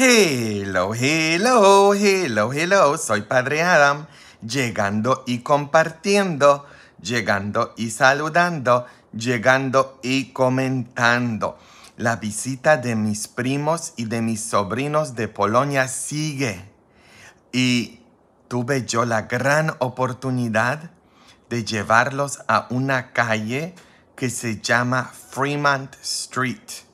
Hello, hello, hello, hello, soy Padre Adam, llegando y compartiendo, llegando y saludando, llegando y comentando. La visita de mis primos y de mis sobrinos de Polonia sigue. Y tuve yo la gran oportunidad de llevarlos a una calle que se llama Fremont Street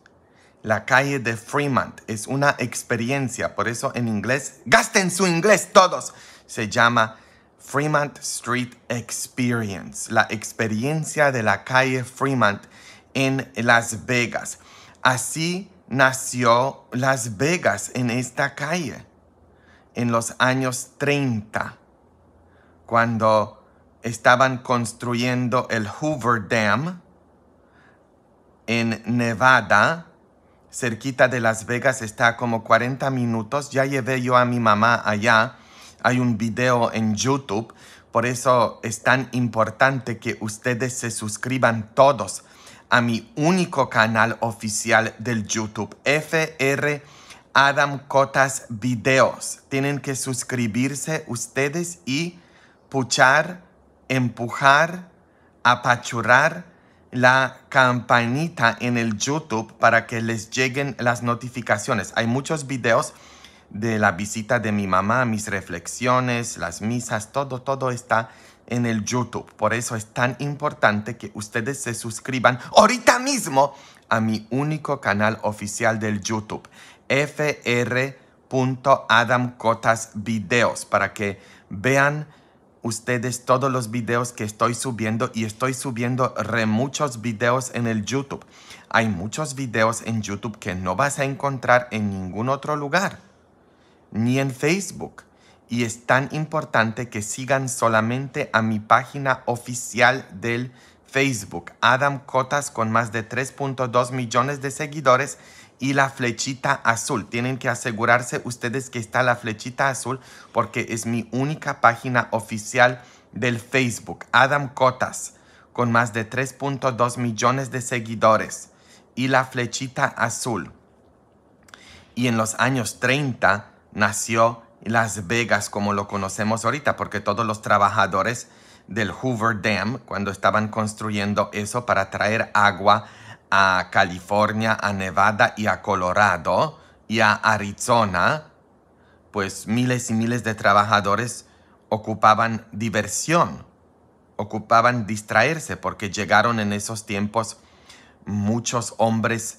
la calle de Fremont. Es una experiencia, por eso en inglés, gasten su inglés todos. Se llama Fremont Street Experience, la experiencia de la calle Fremont en Las Vegas. Así nació Las Vegas en esta calle en los años 30, cuando estaban construyendo el Hoover Dam en Nevada cerquita de Las Vegas, está como 40 minutos. Ya llevé yo a mi mamá allá. Hay un video en YouTube. Por eso es tan importante que ustedes se suscriban todos a mi único canal oficial del YouTube, FR Adam Cotas Videos. Tienen que suscribirse ustedes y puchar, empujar, apachurar la campanita en el YouTube para que les lleguen las notificaciones. Hay muchos videos de la visita de mi mamá, mis reflexiones, las misas, todo, todo está en el YouTube. Por eso es tan importante que ustedes se suscriban ahorita mismo a mi único canal oficial del YouTube, fr.adamcotasvideos, para que vean ustedes todos los videos que estoy subiendo y estoy subiendo re muchos videos en el YouTube. Hay muchos videos en YouTube que no vas a encontrar en ningún otro lugar, ni en Facebook. Y es tan importante que sigan solamente a mi página oficial del Facebook, Adam Cotas, con más de 3.2 millones de seguidores y la flechita azul. Tienen que asegurarse ustedes que está la flechita azul porque es mi única página oficial del Facebook, Adam Cotas, con más de 3.2 millones de seguidores y la flechita azul. Y en los años 30 nació Las Vegas como lo conocemos ahorita, porque todos los trabajadores del Hoover Dam, cuando estaban construyendo eso para traer agua a California, a Nevada y a Colorado y a Arizona, pues miles y miles de trabajadores ocupaban diversión, ocupaban distraerse, porque llegaron en esos tiempos muchos hombres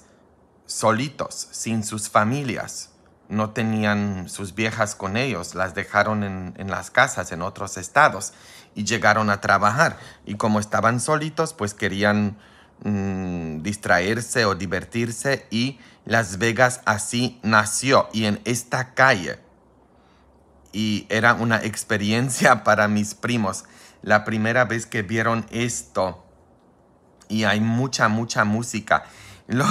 solitos, sin sus familias. No tenían sus viejas con ellos, las dejaron en, las casas en otros estados y llegaron a trabajar. Y como estaban solitos, pues querían Mm, distraerse o divertirse y Las Vegas así nació y en esta calle. Y era una experiencia para mis primos la primera vez que vieron esto. Y hay mucha, mucha música.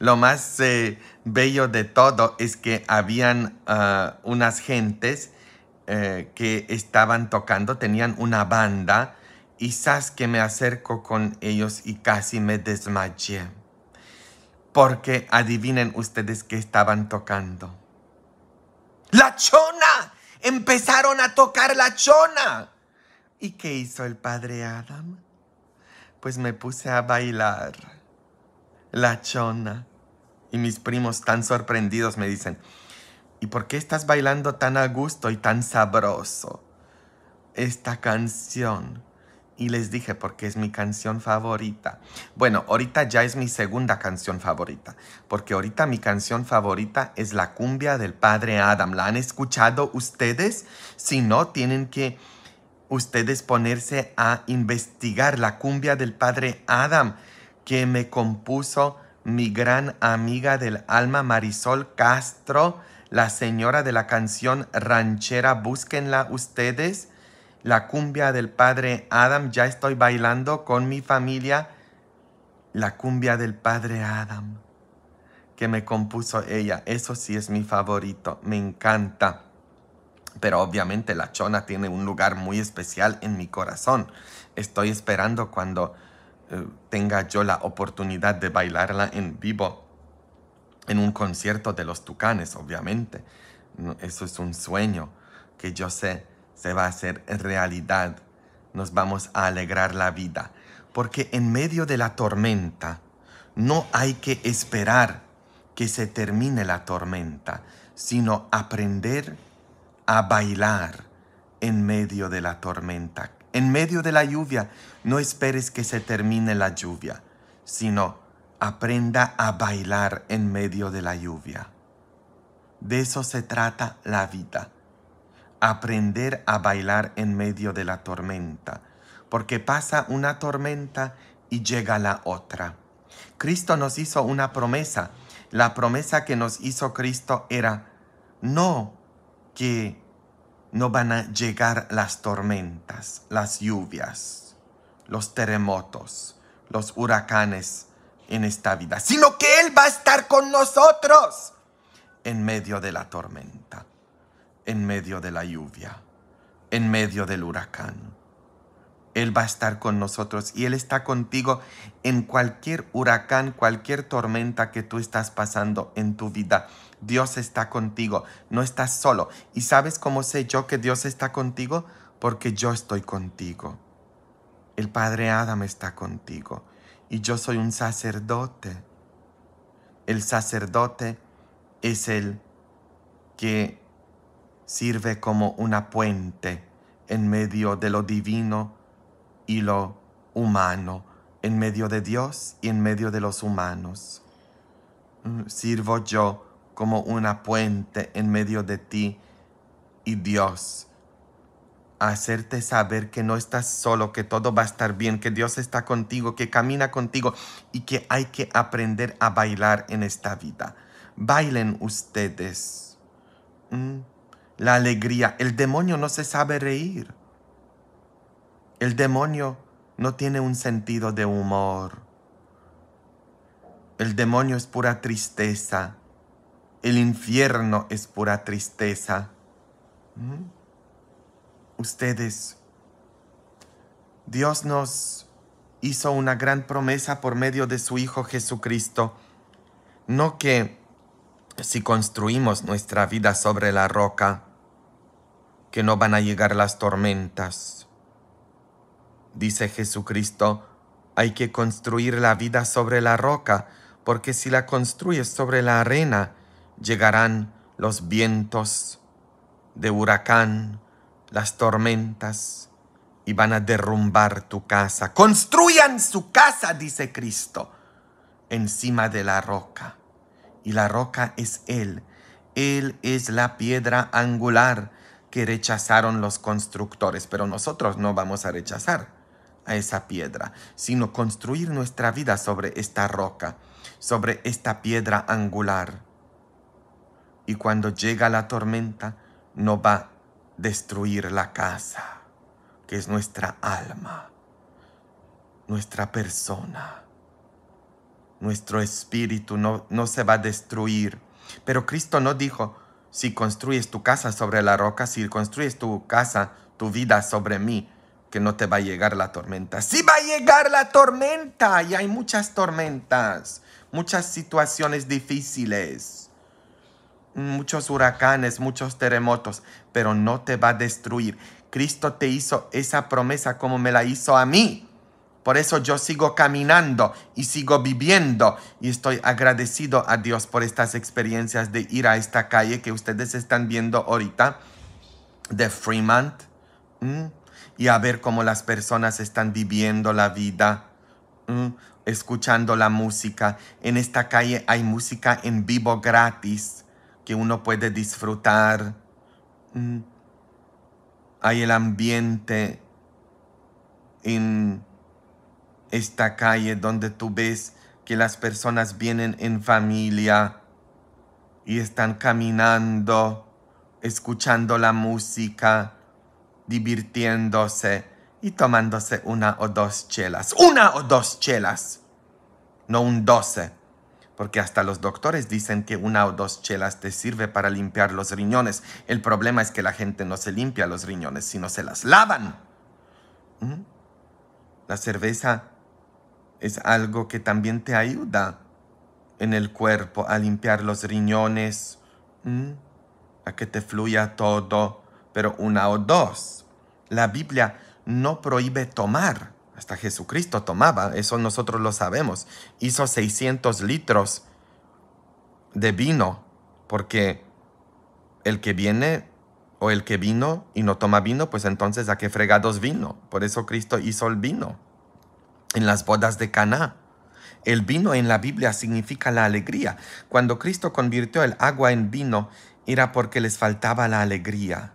Lo, más eh, bello de todo es que habían ah, unas gentes eh, que estaban tocando, tenían una banda y sabes que me acerco con ellos y casi me desmayé. Porque adivinen ustedes qué estaban tocando. ¡La chona! Empezaron a tocar la chona. ¿Y qué hizo el padre Adam? Pues me puse a bailar. La chona. Y mis primos tan sorprendidos me dicen, ¿y por qué estás bailando tan a gusto y tan sabroso? Esta canción y les dije porque es mi canción favorita. Bueno, ahorita ya es mi segunda canción favorita, porque ahorita mi canción favorita es la cumbia del padre Adam. ¿La han escuchado ustedes? Si no, tienen que ustedes ponerse a investigar la cumbia del padre Adam que me compuso mi gran amiga del alma Marisol Castro, la señora de la canción ranchera. Búsquenla ustedes la cumbia del padre Adam, ya estoy bailando con mi familia la cumbia del padre Adam que me compuso ella. Eso sí es mi favorito, me encanta. Pero obviamente la chona tiene un lugar muy especial en mi corazón. Estoy esperando cuando eh, tenga yo la oportunidad de bailarla en vivo en un concierto de los Tucanes, obviamente. Eso es un sueño que yo sé se va a hacer realidad. Nos vamos a alegrar la vida. Porque en medio de la tormenta no hay que esperar que se termine la tormenta, sino aprender a bailar en medio de la tormenta. En medio de la lluvia, no esperes que se termine la lluvia, sino aprenda a bailar en medio de la lluvia. De eso se trata la vida aprender a bailar en medio de la tormenta, porque pasa una tormenta y llega la otra. Cristo nos hizo una promesa. La promesa que nos hizo Cristo era no que no van a llegar las tormentas, las lluvias, los terremotos, los huracanes en esta vida, sino que Él va a estar con nosotros en medio de la tormenta en medio de la lluvia, en medio del huracán. Él va a estar con nosotros y Él está contigo en cualquier huracán, cualquier tormenta que tú estás pasando en tu vida. Dios está contigo, no estás solo. ¿Y sabes cómo sé yo que Dios está contigo? Porque yo estoy contigo. El Padre Adam está contigo y yo soy un sacerdote. El sacerdote es el que sirve como una puente en medio de lo divino y lo humano, en medio de Dios y en medio de los humanos. Mm, sirvo yo como una puente en medio de ti y Dios. Hacerte saber que no estás solo, que todo va a estar bien, que Dios está contigo, que camina contigo y que hay que aprender a bailar en esta vida. Bailen ustedes. Mm, la alegría. El demonio no se sabe reír. El demonio no tiene un sentido de humor. El demonio es pura tristeza. El infierno es pura tristeza. ¿Mm? Ustedes, Dios nos hizo una gran promesa por medio de su Hijo Jesucristo. No que si construimos nuestra vida sobre la roca, que no van a llegar las tormentas. Dice Jesucristo, hay que construir la vida sobre la roca, porque si la construyes sobre la arena, llegarán los vientos de huracán, las tormentas, y van a derrumbar tu casa. Construyan su casa, dice Cristo, encima de la roca. Y la roca es Él. Él es la piedra angular que rechazaron los constructores, pero nosotros no vamos a rechazar a esa piedra, sino construir nuestra vida sobre esta roca, sobre esta piedra angular. Y cuando llega la tormenta, no va a destruir la casa, que es nuestra alma, nuestra persona. Nuestro espíritu no, no se va a destruir. Pero Cristo no dijo, si construyes tu casa sobre la roca, si construyes tu casa, tu vida sobre mí, que no te va a llegar la tormenta. Sí va a llegar la tormenta y hay muchas tormentas, muchas situaciones difíciles, muchos huracanes, muchos terremotos, pero no te va a destruir. Cristo te hizo esa promesa como me la hizo a mí. Por eso yo sigo caminando y sigo viviendo y estoy agradecido a Dios por estas experiencias de ir a esta calle que ustedes están viendo ahorita de Fremont mm, y a ver cómo las personas están viviendo la vida, mm, escuchando la música. En esta calle hay música en vivo gratis que uno puede disfrutar. Mm. Hay el ambiente en esta calle donde tú ves que las personas vienen en familia y están caminando, escuchando la música, divirtiéndose y tomándose una o dos chelas. ¡Una o dos chelas! No un doce. Porque hasta los doctores dicen que una o dos chelas te sirve para limpiar los riñones. El problema es que la gente no se limpia los riñones, sino se las lavan. ¿Mm? La cerveza es algo que también te ayuda en el cuerpo a limpiar los riñones, a que te fluya todo, pero una o dos. La Biblia no prohíbe tomar. Hasta Jesucristo tomaba, eso nosotros lo sabemos. Hizo 600 litros de vino, porque el que viene o el que vino y no toma vino, pues entonces a qué fregados vino. Por eso Cristo hizo el vino en las bodas de Caná. El vino en la Biblia significa la alegría. Cuando Cristo convirtió el agua en vino, era porque les faltaba la alegría.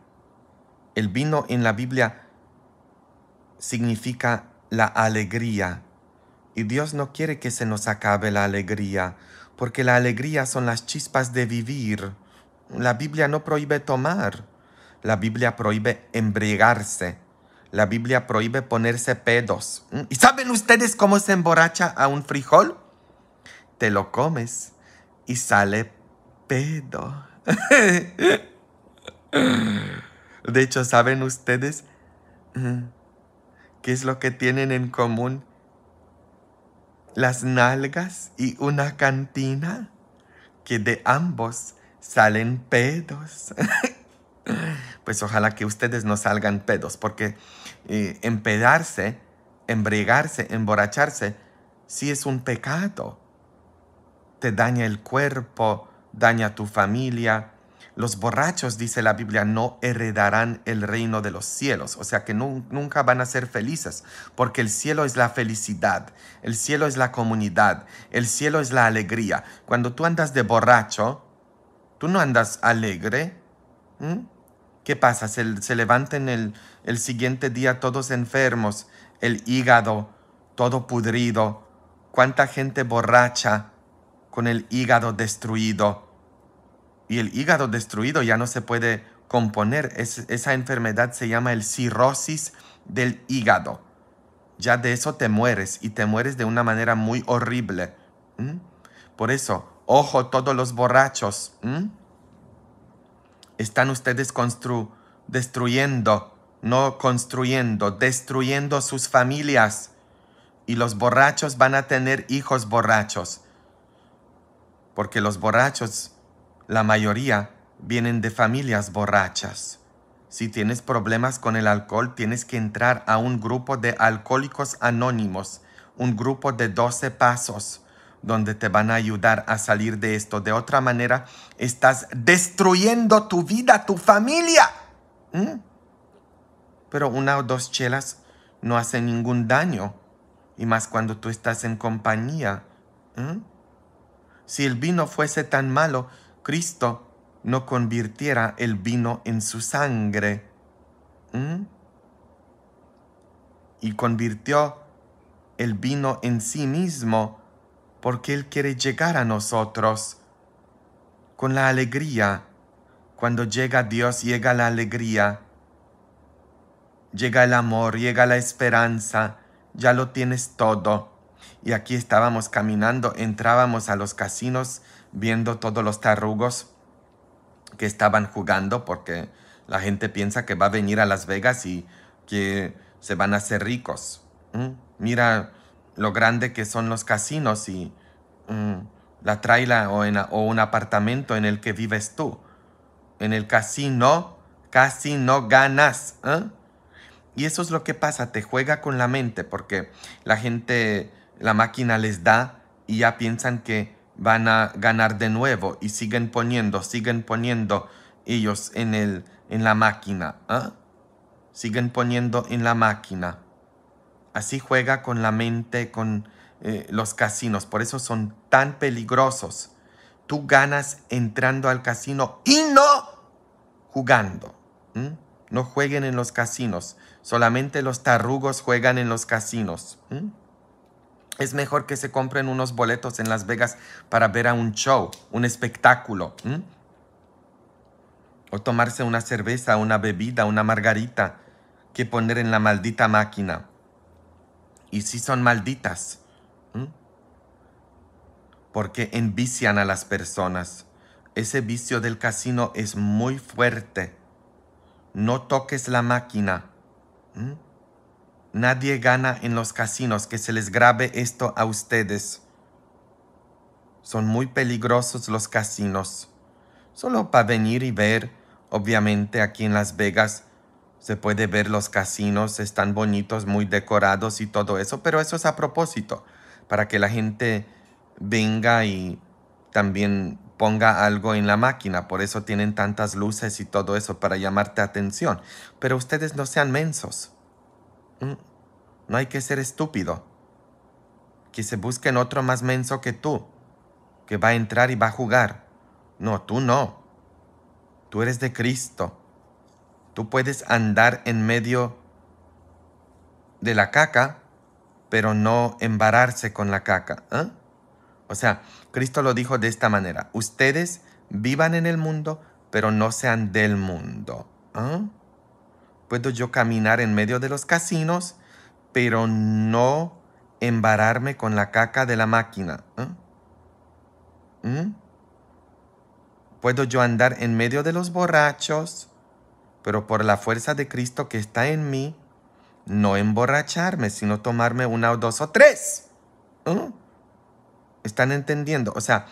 El vino en la Biblia significa la alegría. Y Dios no quiere que se nos acabe la alegría, porque la alegría son las chispas de vivir. La Biblia no prohíbe tomar. La Biblia prohíbe embriagarse. La Biblia prohíbe ponerse pedos. Mm, ¿Y saben ustedes cómo se emborracha a un frijol? Te lo comes y sale pedo. De hecho, ¿saben ustedes mm, qué es lo que tienen en común? Las nalgas y una cantina, que de ambos salen pedos. pues ojalá que ustedes no salgan pedos, porque eh, empedarse, embriagarse, emborracharse, sí es un pecado. Te daña el cuerpo, daña tu familia. Los borrachos, dice la Biblia, no heredarán el reino de los cielos, o sea que nunca van a ser felices, porque el cielo es la felicidad, el cielo es la comunidad, el cielo es la alegría. Cuando tú andas de borracho, tú no andas alegre, ¿Qué pasa? Se, levantan el, el siguiente día todos enfermos, el hígado todo pudrido, cuánta gente borracha con el hígado destruido. Y el hígado destruido ya no se puede componer. esa enfermedad se llama el cirrosis del hígado. Ya de eso te mueres y te mueres de una manera muy horrible. Por eso, ojo todos los borrachos. Están ustedes destruyendo, no construyendo, destruyendo sus familias. Y los borrachos van a tener hijos borrachos. Porque los borrachos, la mayoría, vienen de familias borrachas. Si tienes problemas con el alcohol, tienes que entrar a un grupo de alcohólicos anónimos, un grupo de 12 pasos donde te van a ayudar a salir de esto. De otra manera, estás destruyendo tu vida, tu familia. ¿Mm? Pero una o dos chelas no hacen ningún daño. Y más cuando tú estás en compañía. ¿Mm? Si el vino fuese tan malo, Cristo no convirtiera el vino en su sangre. ¿Mm? Y convirtió el vino en sí mismo porque Él quiere llegar a nosotros con la alegría. Cuando llega Dios, llega la alegría, llega el amor, llega la esperanza, ya lo tienes todo. Y aquí estábamos caminando, entrábamos a los casinos viendo todos los tarrugos que estaban jugando porque la gente piensa que va a venir a Las Vegas y que se van a hacer ricos. ¿Mm? Mira lo grande que son los casinos y mm, la traila o, un apartamento en el que vives tú. En el casino casi no ganas. ¿eh? Y eso es lo que pasa, te juega con la mente porque la gente, la máquina les da y ya piensan que van a ganar de nuevo y siguen poniendo, siguen poniendo ellos en, el, en la máquina. ¿eh? Siguen poniendo en la máquina. Así juega con la mente, con eh, los casinos. Por eso son tan peligrosos. Tú ganas entrando al casino y no jugando. No jueguen en los casinos. Solamente los tarrugos juegan en los casinos. Es mejor que se compren unos boletos en Las Vegas para ver a un show, un espectáculo. O tomarse una cerveza, una bebida, una margarita que poner en la maldita máquina y sí son malditas. Porque envician a las personas. Ese vicio del casino es muy fuerte. No toques la máquina. Nadie gana en los casinos. Que se les grabe esto a ustedes. Son muy peligrosos los casinos. Solo para venir y ver, obviamente aquí en Las Vegas, se puede ver los casinos, están bonitos, muy decorados y todo eso, pero eso es a propósito, para que la gente venga y también ponga algo en la máquina. Por eso tienen tantas luces y todo eso para llamarte atención. Pero ustedes no sean mensos. Mm, no hay que ser estúpido. Que se busquen otro más menso que tú, que va a entrar y va a jugar. No, tú no. Tú eres de Cristo. Tú puedes andar en medio de la caca, pero no embararse con la caca. ¿ah? O sea, Cristo lo dijo de esta manera. Ustedes vivan en el mundo, pero no sean del mundo. ¿ah? Puedo yo caminar en medio de los casinos, pero no embararme con la caca de la máquina. ¿ah? ¿Mm? Puedo yo andar en medio de los borrachos, pero por la fuerza de Cristo que está en mí, no emborracharme, sino tomarme una o dos o tres. ¿Mm? ¿Están entendiendo? O sea,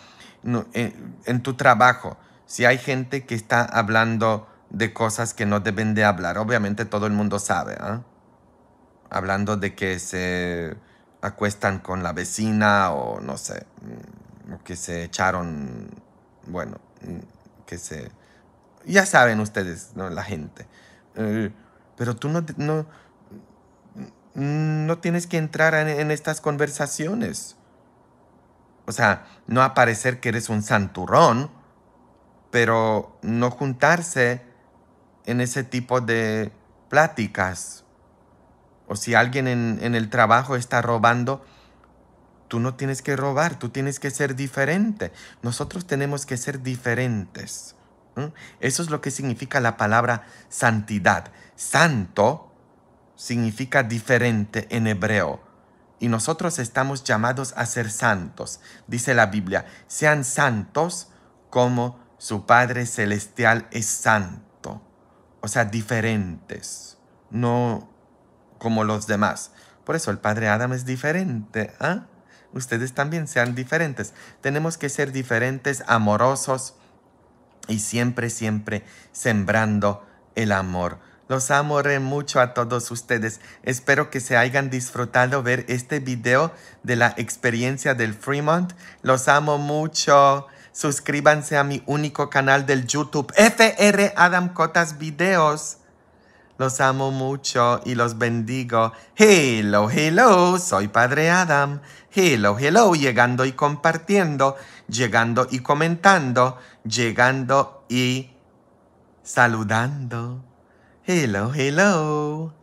eh, en, tu trabajo, si hay gente que está hablando de cosas que no deben de hablar, obviamente todo el mundo sabe. ¿ah? Hablando de que se acuestan con la vecina o no sé, mm, que se echaron, bueno, mm, que se ya saben ustedes, ¿no? la gente. Eh, pero tú no, no, no, tienes que entrar en, estas conversaciones. O sea, no aparecer que eres un santurrón, pero no juntarse en ese tipo de pláticas. O si alguien en el trabajo está robando, tú no tienes que robar, tú tienes que ser diferente. Nosotros tenemos que ser diferentes. Eso es lo que significa la palabra santidad. Santo significa diferente en hebreo. Y nosotros estamos llamados a ser santos. Dice la Biblia, sean santos como su Padre Celestial es santo. O sea, diferentes, no como los demás. Por eso el Padre Adam es diferente. ¿ah? Ustedes también sean diferentes. Tenemos que ser diferentes, amorosos, y siempre, siempre sembrando el amor. Los amo mucho a todos ustedes. Espero que se hayan disfrutado ver este video de la experiencia del Fremont. Los amo mucho. Suscríbanse a mi único canal del YouTube, FR Adam Cotas Videos. Los amo mucho y los bendigo. Hello, hello, soy Padre Adam. Hello, hello, llegando y compartiendo, llegando y comentando llegando y saludando. Hello, hello.